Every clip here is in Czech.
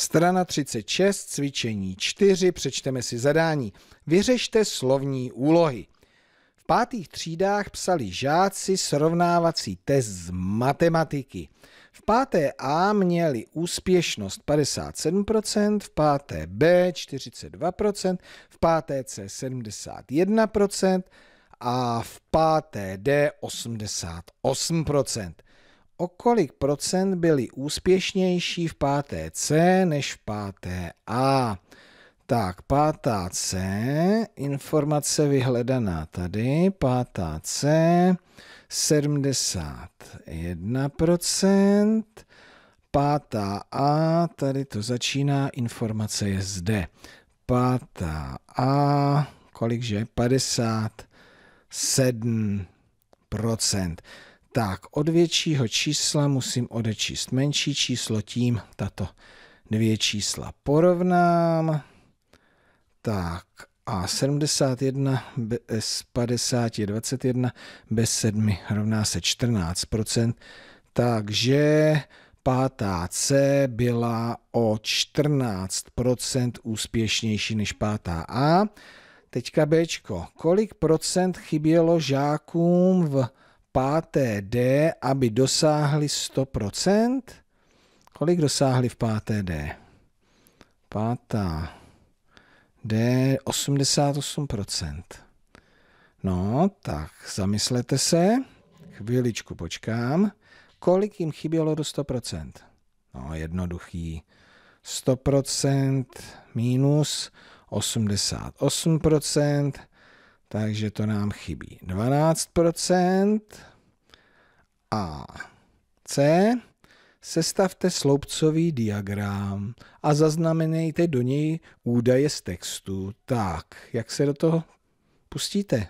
Strana 36, cvičení 4, přečteme si zadání. Vyřešte slovní úlohy. V pátých třídách psali žáci srovnávací test z matematiky. V páté A měli úspěšnost 57%, v páté B 42%, v páté C 71% a v páté D 88% o kolik procent byli úspěšnější v páté C než v páté A. Tak, pátá C, informace vyhledaná tady, pátá C, 71%, pátá A, tady to začíná, informace je zde. Pátá A, kolikže? 57%. Tak, od většího čísla musím odečíst menší číslo, tím tato dvě čísla porovnám. Tak, a 71 bez 50 je 21, bez 7 rovná se 14%, takže pátá C byla o 14% úspěšnější než pátá A. Teďka B. Kolik procent chybělo žákům v páté D, aby dosáhli 100%? Kolik dosáhli v páté D? Pátá D 88%. No, tak zamyslete se. Chviličku počkám. Kolik jim chybělo do 100%? No, jednoduchý. 100% minus 88%, takže to nám chybí 12%. A C sestavte sloupcový diagram a zaznamenejte do něj údaje z textu. Tak, jak se do toho pustíte?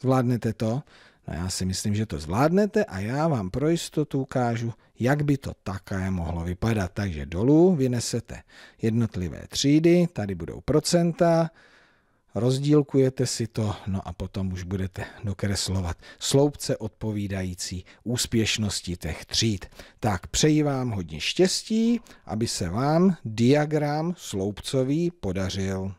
Zvládnete to? No já si myslím, že to zvládnete a já vám pro jistotu ukážu, jak by to také mohlo vypadat. Takže dolů vynesete jednotlivé třídy, tady budou procenta, rozdílkujete si to, no a potom už budete dokreslovat sloupce odpovídající úspěšnosti těch tříd. Tak přeji vám hodně štěstí, aby se vám diagram sloupcový podařil.